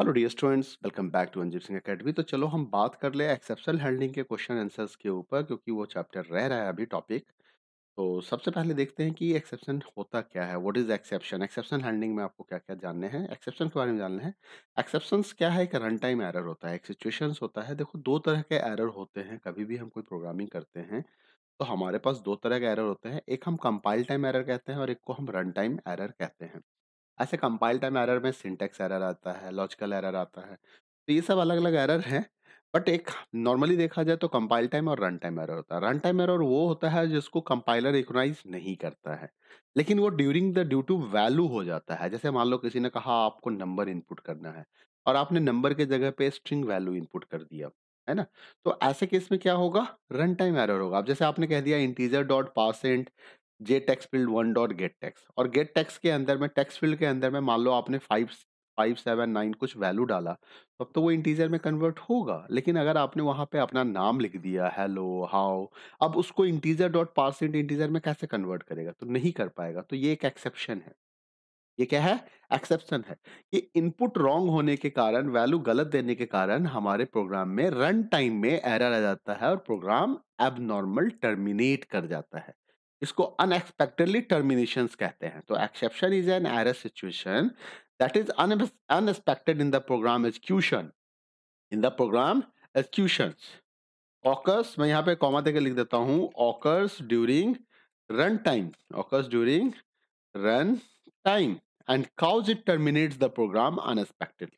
Hello dear students welcome back to Anjeev Singh academy तो चलो हम बात कर ले एक्सेप्शनल हैंडलिंग के क्वेश्चन आंसर्स के ऊपर क्योंकि वो चैप्टर रह रहा है अभी टॉपिक तो सबसे पहले देखते हैं कि एक्सेप्शन होता क्या है what is exception exception handling में आपको क्या क्या जानने हैं एक्सेप्शन के बारे में जानने हैं एक्सेप्शन क्या है एक रन टाइम एरर होता है एक सिचुएशन होता है देखो दो तरह के एरर होते हैं कभी भी हम कोई प्रोग्रामिंग करते हैं तो हमारे पास दो तरह के एरर होते हैं एक हम कंपाइल टाइम एरर कहते हैं और एक को हम रन टाइम एरर कहते हैं ऐसे कंपाइल टाइम एरर में सिंटेक्स एरर आता है लॉजिकल एरर आता है तो ये सब अलग अलग एरर हैं बट एक नॉर्मली देखा जाए तो कंपाइल टाइम और रन टाइम एरर होता है रन टाइम एरर वो होता है जिसको कंपाइलर रिकोनाइज नहीं करता है लेकिन वो during the due to value हो जाता है जैसे मान लो किसी ने कहा आपको नंबर इनपुट करना है और आपने नंबर के जगह पे स्ट्रिंग वैल्यू इनपुट कर दिया है ना तो ऐसे केस में क्या होगा रन टाइम एरर होगा अब जैसे आपने कह दिया integer dot parse int J text field one dot get text और गेट टैक्स के अंदर में टैक्स फील्ड के अंदर में मान लो आपने फाइव फाइव सेवन नाइन कुछ वैल्यू डाला तो अब तो वो इंटीजर में कन्वर्ट होगा लेकिन अगर आपने वहाँ पे अपना नाम लिख दिया हेलो हाउ अब उसको इंटीजर डॉट पार्सेंट इंटीजर में कैसे कन्वर्ट करेगा तो नहीं कर पाएगा तो ये एक एक्सेप्शन है ये क्या है एक्सेप्शन है कि इनपुट रॉन्ग होने के कारण वैल्यू गलत देने के कारण हमारे प्रोग्राम में रन टाइम में एरर आ जाता है और प्रोग्राम एबनॉर्मल टर्मिनेट कर जाता है इसको अनएक्सपेक्टेडली टर्मिनेशन कहते हैं तो exception is an error situation that is unexpected in the program execution in the program execution occurs मैं यहाँ पे कॉमा देकर लिख देता हूँ occurs during run time occurs during run time and cause it terminates the program unexpectedly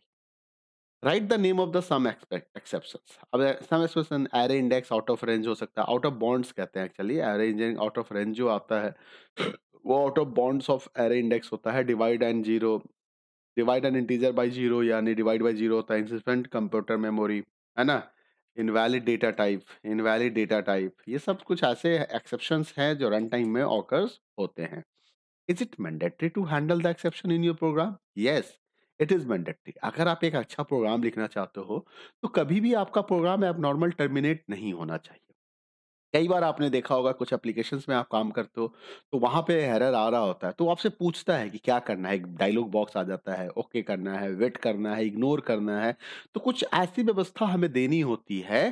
right the name of the some exception अब some exception array index out of range हो सकता है आउट ऑफ बॉन्ड्स कहते हैं actually array index out of range जो आता है वो out of bounds of array index होता है divide and zero divide and integer by zero यानी डिवाइड बाई जीरो होता है इंसिस्टेंट कंप्यूटर मेमोरी है ना invalid data type invalid data type ये सब कुछ ऐसे एक्सेप्शन हैं जो रन टाइम में ऑकर्स होते हैं is it mandatory to handle the exception in your program yes it is mandatory अगर आप एक अच्छा प्रोग्राम लिखना चाहते हो तो कभी भी आपका प्रोग्राम एब नॉर्मल टर्मिनेट नहीं होना चाहिए कई बार आपने देखा होगा कुछ एप्लीकेशंस में आप काम करते हो तो वहाँ पे हैरर आ रहा होता है तो आपसे पूछता है कि क्या करना है एक डायलॉग बॉक्स आ जाता है ओके okay करना है वेट करना है इग्नोर करना है तो कुछ ऐसी व्यवस्था हमें देनी होती है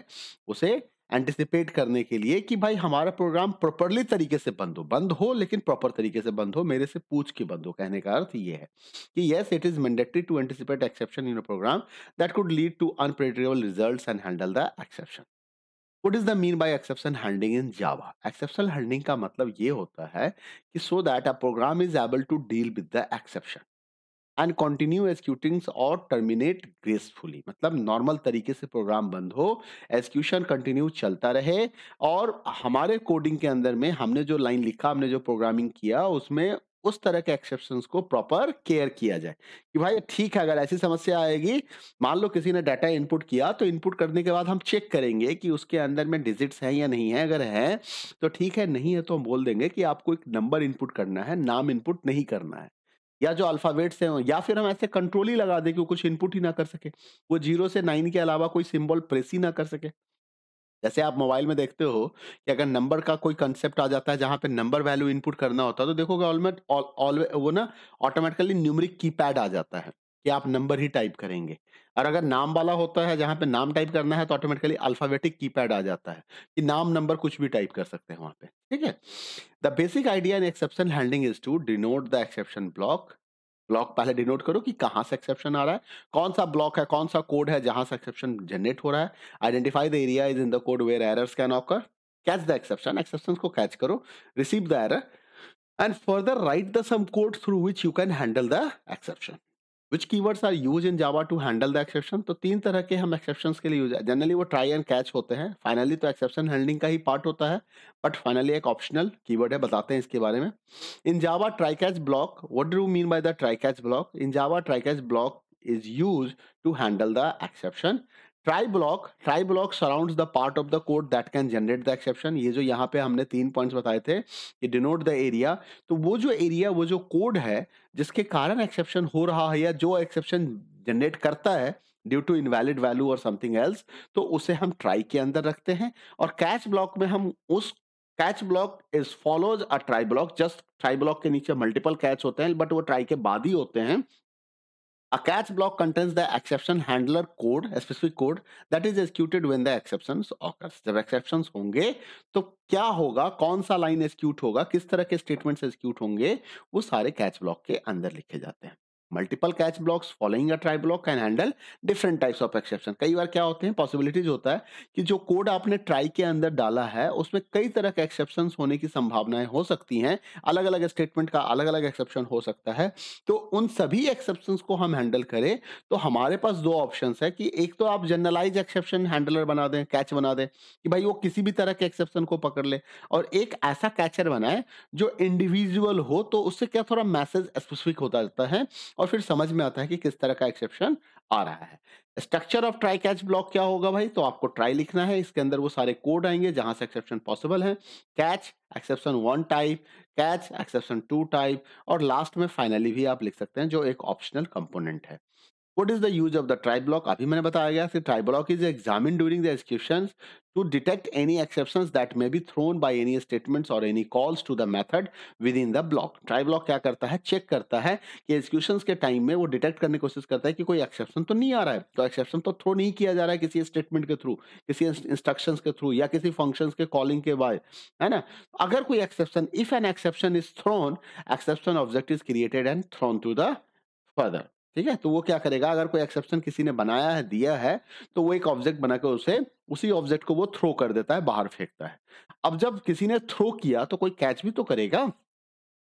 उसे एंटिसिपेट करने के लिए कि भाई हमारा प्रोग्राम प्रॉपरली तरीके से बंद हो बंद हो लेकिन प्रॉपर तरीके से बंद हो मेरे से पूछ के बंद हो कहने का अर्थ ये है कि yes it is mandatory to anticipate exception in a program that could lead to unpredictable result and handle the exception what is the mean by exception handling in Java exception handling का मतलब ये होता है कि so that a program is able to deal with the exception and continue executing और terminate gracefully मतलब normal तरीके से प्रोग्राम बंद हो एक्सक्यूशन कंटिन्यू चलता रहे और हमारे कोडिंग के अंदर में हमने जो लाइन लिखा हमने जो प्रोग्रामिंग किया उसमें उस तरह के एक्सेप्शन को प्रॉपर केयर किया जाए कि भाई ठीक है अगर ऐसी समस्या आएगी मान लो किसी ने डाटा इनपुट किया तो इनपुट करने के बाद हम चेक करेंगे कि उसके अंदर में डिजिट्स हैं या नहीं है अगर है तो ठीक है नहीं है तो हम बोल देंगे कि आपको एक नंबर इनपुट करना है नाम इनपुट नहीं करना है या जो अल्फ़ाबेट्स हैं या फिर हम ऐसे कंट्रोल ही लगा दें कि वो कुछ इनपुट ही ना कर सके वो जीरो से नाइन के अलावा कोई सिंबल प्रेस ही ना कर सके जैसे आप मोबाइल में देखते हो कि अगर नंबर का कोई कंसेप्ट आ जाता है जहाँ पे नंबर वैल्यू इनपुट करना होता है तो देखोगे ऑलमेट ऑल वो ना ऑटोमेटिकली न्यूमरिक कीपैड आ जाता है कि आप नंबर ही टाइप करेंगे और अगर नाम वाला होता है जहाँ पे नाम टाइप करना है तो ऑटोमेटिकली अल्फाबेटिक कीपैड आ जाता है कि नाम नंबर कुछ भी टाइप कर सकते हैं वहाँ पे ठीक है the basic idea in exception handling is to denote the exception block block पहले डिनोट करो कि कहाँ से एक्सेप्शन आ रहा है कौन सा ब्लॉक है कौन सा कोड है जहाँ से एक्सेप्शन जनरेट हो रहा है identify the area is in the code where errors can occur catch the exception exception को कैच करो receive the error and further write the some code through which you can handle the exception which keywords are use in Java to handle the exception तो तीन तरह के हम exception के लिए use है जनरली वो ट्राई एंड कैच होते हैं फाइनली तो एक्सेप्शन हैंडलिंग का ही पार्ट होता है बट फाइनली एक ऑप्शनल कीवर्ड है बताते हैं इसके बारे में in Java try catch block what do mean by the try catch block in Java try catch block is use to handle the exception try block try block surround the part of the code that can generate the exception ये जो यहाँ पे हमने तीन points बताए थे ये denote the area तो वो जो एरिया वो जो कोड है जिसके कारण एक्सेप्शन हो रहा है या जो एक्सेप्शन जनरेट करता है ड्यू टू इनवैलिड वैल्यू और समथिंग एल्स तो उसे हम ट्राई के अंदर रखते हैं और कैच ब्लॉक में हम उस catch block is follows a try block just try block के नीचे मल्टीपल कैच होते हैं बट वो ट्राई के बाद ही होते हैं A catch block contains the exception handler code, a specific code that is executed when the exceptions occurs. जब exceptions होंगे तो क्या होगा कौन सा line execute होगा किस तरह के statements execute होंगे वो सारे catch block के अंदर लिखे जाते हैं multiple catch blocks following a try block can handle different types of exception कई बार क्या होते हैं पॉसिबिलिटीज होता है कि जो कोड आपने ट्राई के अंदर डाला है उसमें कई तरह के एक्सेप्शन होने की संभावनाएं हो सकती हैं अलग अलग स्टेटमेंट का अलग अलग एक्सेप्शन हो सकता है तो उन सभी एक्सेप्शन को हम हैंडल करें तो हमारे पास दो ऑप्शन है कि एक तो आप जनरलाइज एक्सेप्शन हैंडलर बना दें कैच बना दें कि भाई वो किसी भी तरह के एक्सेप्शन को पकड़ ले और एक ऐसा कैचर बनाए जो इंडिविजुअल हो तो उससे क्या थोड़ा मैसेज स्पेसिफिक होता जाता है और फिर समझ में आता है कि किस तरह का एक्सेप्शन आ रहा है structure of try catch block क्या होगा भाई तो आपको ट्राई लिखना है इसके अंदर वो सारे कोड आएंगे जहां से एक्सेप्शन पॉसिबल है catch exception one type catch exception two type और लास्ट में फाइनली भी आप लिख सकते हैं जो एक ऑप्शनल कंपोनेंट है what is the use of the try block अभी मैंने बताया गया कि block is examine during the the to detect any exception that may be thrown by any statements और any calls to the method within the block try block क्या करता है check करता है कि executions के टाइम में वो डिटेक्ट करने की कोशिश करता है कि कोई एक्सेप्शन तो नहीं आ रहा है तो एक्सेप्शन तो थ्रो नहीं किया जा रहा है किसी स्टेटमेंट के थ्रू किसी इंस्ट्रक्शन के थ्रू या किसी फंक्शन के कॉलिंग के बाद है ना अगर कोई exception if an exception is thrown exception object is created and thrown to the further ठीक है तो वो क्या करेगा अगर कोई एक्सेप्शन किसी ने बनाया है दिया है तो वो एक ऑब्जेक्ट बनाकर उसे उसी ऑब्जेक्ट को वो थ्रो कर देता है बाहर फेंकता है अब जब किसी ने थ्रो किया तो कोई कैच भी तो करेगा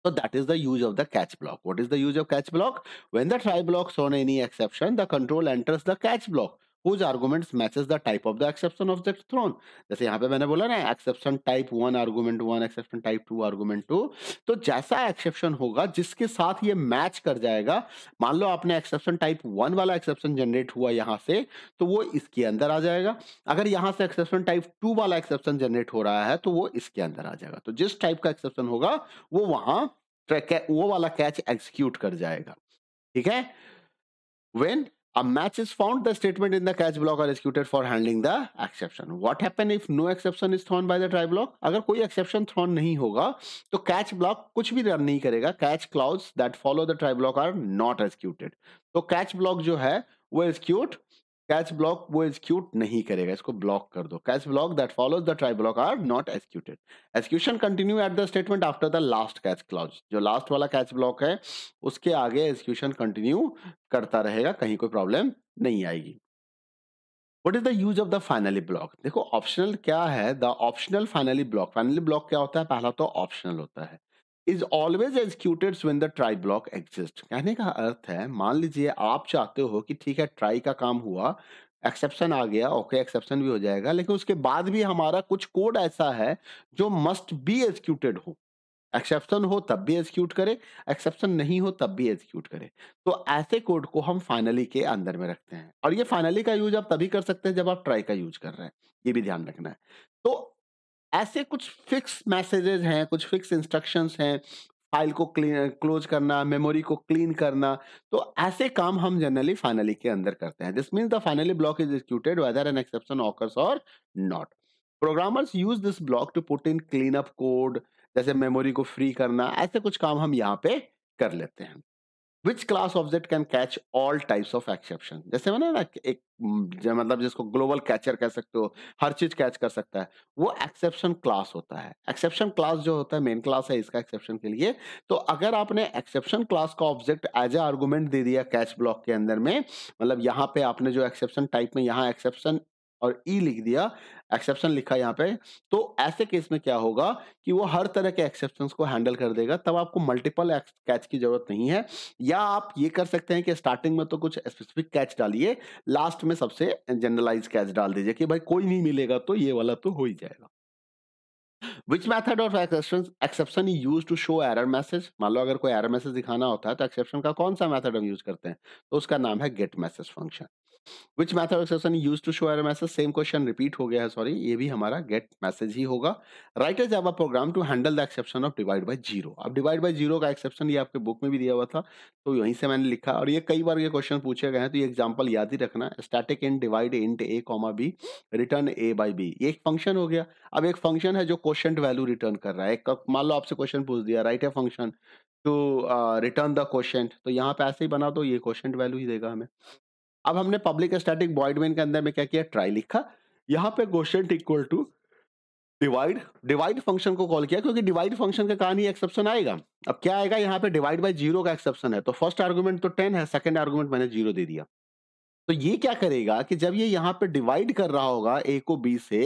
तो that is the use of the catch block what is the use of catch block when the try block on any exception the control enters the catch block whose argument matches the type of the exception of thrown जैसे यहाँ पे मैंने बोला ना exception type one argument one exception type two argument two तो जैसा exception होगा जिसके साथ ये मैच कर जाएगा मान लो आपने एक्सेप्शन टाइप वन वाला एक्सेप्शन जनरेट हुआ यहाँ से तो वो इसके अंदर आ जाएगा अगर यहाँ से एक्सेप्शन टाइप टू वाला एक्सेप्शन जनरेट हो रहा है तो वो इसके अंदर आ जाएगा तो जिस टाइप का एक्सेप्शन होगा वो वहां वो वाला कैच एग्जीक्यूट कर जाएगा ठीक है When a match is found, the statement in the catch block are executed for handling the exception. What happen if no exception is thrown by the try block? अगर कोई exception thrown नहीं होगा तो catch block कुछ भी run नहीं करेगा catch clause that follow the try block are not executed. तो catch block जो है वो execute कैच ब्लॉक वो एक्सक्यूट नहीं करेगा इसको ब्लॉक कर दो catch block that follows the try block are not executed execution continue at the statement after the last catch clause जो लास्ट वाला कैच ब्लॉक है उसके आगे एक्सक्यूशन कंटिन्यू करता रहेगा कहीं कोई प्रॉब्लम नहीं आएगी what is the use of the finally block देखो ऑप्शनल क्या है the optional finally block finally block क्या होता है पहला तो ऑप्शनल होता है is always executed when the try block exist कहने का अर्थ है मान लीजिए आप चाहते हो कि ठीक है ट्राई का काम हुआ एक्सेप्शन आ गया ओके okay, एक्सेप्शन भी हो जाएगा लेकिन उसके बाद भी हमारा कुछ कोड ऐसा है जो मस्ट बी एक्सक्यूटेड हो एक्सेप्शन हो तब भी एक्सक्यूट करे एक्सेप्शन नहीं हो तब भी एक्सक्यूट करे तो ऐसे कोड को हम फाइनली के अंदर में रखते हैं और ये फाइनली का यूज आप तभी कर सकते हैं जब आप ट्राई का यूज कर रहे हैं ये भी ध्यान रखना है तो ऐसे कुछ फिक्स मैसेजेस हैं कुछ फिक्स इंस्ट्रक्शंस हैं फाइल को क्लीन क्लोज करना मेमोरी को क्लीन करना तो ऐसे काम हम जनरली फाइनली के अंदर करते हैं this means the finally block is executed whether an exception occurs और not programmers use this block to put in clean up code जैसे मेमोरी को फ्री करना ऐसे कुछ काम हम यहाँ पे कर लेते हैं which class object can catch all types of exception जैसे मैंने ना एक मतलब जिसको ग्लोबल कैचर कह सकते हो हर चीज कैच कर सकता है वो एक्सेप्शन क्लास होता है एक्सेप्शन क्लास जो होता है मेन क्लास है इसका एक्सेप्शन के लिए तो अगर आपने एक्सेप्शन क्लास का ऑब्जेक्ट एज ए आर्गूमेंट दे दिया कैच ब्लॉक के अंदर में मतलब यहाँ पे आपने जो एक्सेप्शन टाइप में यहाँ एक्सेप्शन और ई लिख दिया एक्सेप्शन लिखा यहाँ पे तो ऐसे केस में क्या होगा कि वो हर तरह के एक्सेप्शन को हैंडल कर देगा तब आपको मल्टीपल कैच की जरूरत नहीं है या आप ये कर सकते हैं कि स्टार्टिंग में तो कुछ स्पेसिफिक कैच डालिए लास्ट में सबसे जनरलाइज कैच डाल दीजिए कि भाई कोई नहीं मिलेगा तो ये वाला तो हो ही जाएगा which method of exception exception used to show error message? मान लो अगर कोई error मैसेज दिखाना होता है तो एक्सेप्शन का कौन सा मैथड हम यूज करते हैं तो उसका नाम है get message function which method exception use to show error message same question repeat हो गया है सॉरी ये भी हमारा गेट मैसेज ही होगा write a Java program to handle the exception of divide by zero अब डिवाइड बाई जीरो का एक्सेप्शन ये आपके बुक में भी दिया हुआ था तो यहीं से मैंने लिखा और ये कई बार ये क्वेश्चन पूछे गए हैं तो ये एग्जाम्पल याद ही रखना static int divide int a comma b return a by b ये एक फंक्शन हो गया अब एक फंक्शन है जो क्वेश्चन वैल्यू रिटर्न कर रहा है एक मान लो आपसे क्वेश्चन पूछ दिया राइट है function to return the question तो यहाँ पे ऐसे ही बना दो ये क्वेश्चन वैल्यू ही देगा हमें अब हमने पब्लिक स्टैटिक बॉइड मेन के अंदर में क्या किया ट्राई लिखा यहाँ पे question equal to divide divide function को कॉल किया क्योंकि डिवाइड फंक्शन के कारण ही एक्सेप्शन आएगा अब क्या आएगा यहाँ पे डिवाइड बाई जीरो का एक्सेप्शन है तो फर्स्ट आर्गूमेंट तो टेन है सेकेंड आर्गूमेंट मैंने जीरो दे दिया तो ये क्या करेगा कि जब ये यहाँ पे डिवाइड कर रहा होगा ए को बी से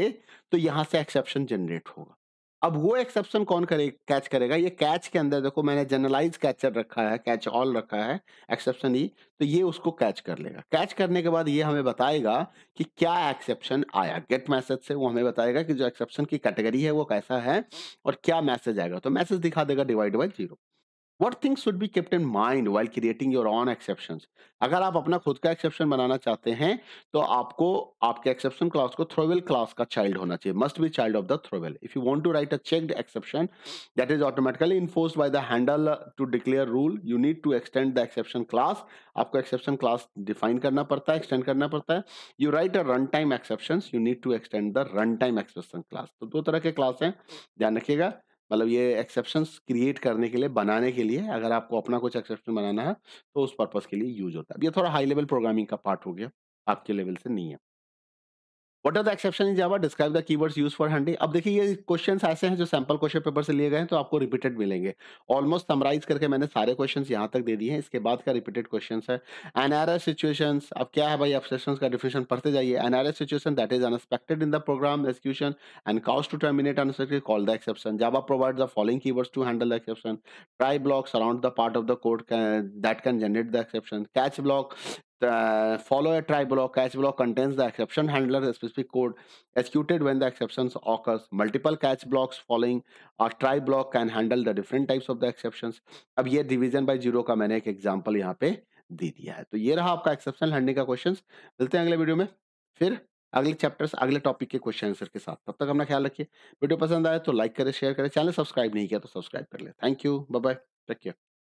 तो यहाँ से एक्सेप्शन जनरेट होगा अब वो एक्सेप्शन कौन करे कैच करेगा ये कैच के अंदर देखो मैंने जनरलाइज कैचर रखा है कैच ऑल रखा है एक्सेप्शन ई तो ये उसको कैच कर लेगा कैच करने के बाद ये हमें बताएगा कि क्या एक्सेप्शन आया गेट मैसेज से वो हमें बताएगा कि जो एक्सेप्शन की कैटेगरी है वो कैसा है और क्या मैसेज आएगा तो मैसेज दिखा देगा divide by zero what things should be kept in mind while creating your own exception अगर आप अपना खुद का एक्सेप्शन बनाना चाहते हैं तो आपको आपके एक्सेप्शन क्लास को थ्रोवेल क्लास का चाइल्ड होना चाहिए must be child of the throwable if you want to write a check exception that is automatically enforce by the handle to declare rule you need to extend the exception class आपको exception class define करना पड़ता है extend करना पड़ता है you write a run time exception you need to extend the run time exception class तो दो तरह के क्लास हैं ध्यान रखिएगा मतलब ये एक्सेप्शन क्रिएट करने के लिए बनाने के लिए अगर आपको अपना कुछ एक्सेप्शन बनाना है तो उस पर्पज़ के लिए यूज़ होता है अब ये थोड़ा हाई लेवल प्रोग्रामिंग का पार्ट हो गया आपके लेवल से नहीं है what are the exception in Java describe the keywords use for हंडी अब देखिए ये क्वेश्चन ऐसे हैं जो सैम्पल क्वेश्चन पेपर से लिए गए हैं तो आपको रिपीटेड मिलेंगे ऑलमोस्ट समराइज करके मैंने सारे क्वेश्चन यहाँ तक दे दिए हैं इसके बाद का रिपीटेड क्वेश्चन है एनआरएस सिचुएशन अब क्या है भाई एक्सेप्शन का डिफिशन पढ़ते जाइए एनआरएस situation that is unexpected in the program execution and cause to terminate unexpected call the exception Java provide the following keywords to handle the exception try blocks around the part of the code that can generate the exception catch block uh, follow a try block catch block contains the exception handler specific code executed when the exceptions occurs multiple catch blocks following a try block can handle the different types of the exceptions ab ye division by zero ka maine ek example yahan pe de diya hai to ye raha aapka exception handling ka questions milte hain agle video mein fir अगले chapters अगले topic के question answer के साथ तब तक अपना ख्याल रखिए वीडियो पसंद आए तो लाइक करें शेयर करें चैनल सब्सक्राइब नहीं किया तो सब्सक्राइब कर ले thank you bye bye take care